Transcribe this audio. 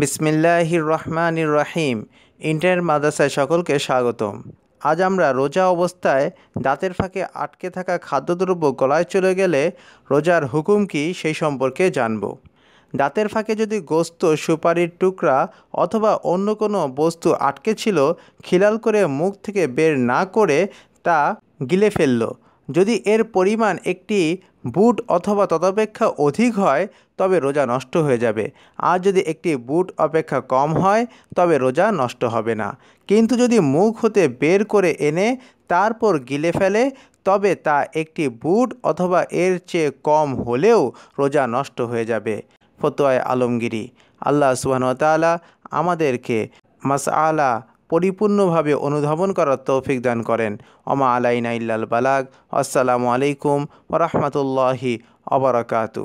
বিসমিল্লাহির রহমানির রহিম ইন্টারনেট মাদ্রাসায় সকলকে স্বাগতম আজ আমরা রোজা অবস্থায় দাঁতের ফাঁকে আটকে থাকা খাদ্যদ্রব্য গলায় চলে গেলে রোজার হুকুম কি সেই সম্পর্কে জানব দাঁতের ফাঁকে যদি গোস্ত সুপারির টুকরা অথবা অন্য কোনো বস্তু আটকে ছিল খিলাল করে মুখ থেকে বের না করে তা গিলে ফেললো যদি এর পরিমাণ একটি বুট অথবা তদপেক্ষা অধিক হয় তবে রোজা নষ্ট হয়ে যাবে আর যদি একটি বুট অপেক্ষা কম হয় তবে রোজা নষ্ট হবে না কিন্তু যদি মুখ হতে বের করে এনে তারপর গিলে ফেলে তবে তা একটি বুট অথবা এর চেয়ে কম হলেও রোজা নষ্ট হয়ে যাবে ফতোয়ায় আলমগিরি আল্লাহ সুবাহতালা আমাদেরকে মাসআলা পরিপূর্ণভাবে অনুধাবন করার তৌফিক দান করেন অমা আলাইনা ইল্লাল বালাগ আসসালামু আলাইকুম রহমতুল্লাহি অবরাকাতু